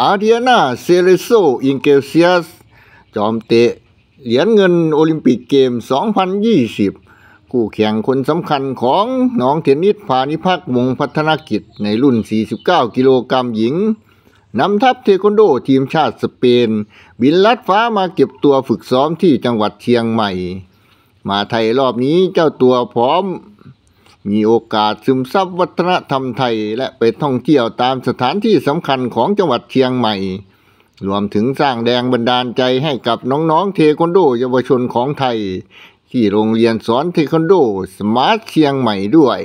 อาเดียนาเซเลโซอิงเกลเซียสจอมเตะเหรียญเงินโอลิมปิกเกม 2020คู่แข่งคนสำคัญของ น้องเทนนิสพานิพักวงพัฒนกิจ ในรุ่น 49 กิโลกรัมหญิง นำทัพเทควันโดทีมชาติสเปน บินลัดฟ้ามาเก็บตัวฝึกซ้อมที่จังหวัดเชียงใหม่ มาไทยรอบนี้เจ้าตัวพร้อมมีโอกาสซึมซับวัฒนธรรมไทยและไปท่องเที่ยวตามสถานที่สำคัญของจังหวัดเชียงใหม่ รวมถึงสร้างแรงบันดาลใจให้กับน้องๆเทควันโด เยาวชนของไทย ที่โรงเรียนสอนเทควันโดสมาร์ทเชียงใหม่ด้วย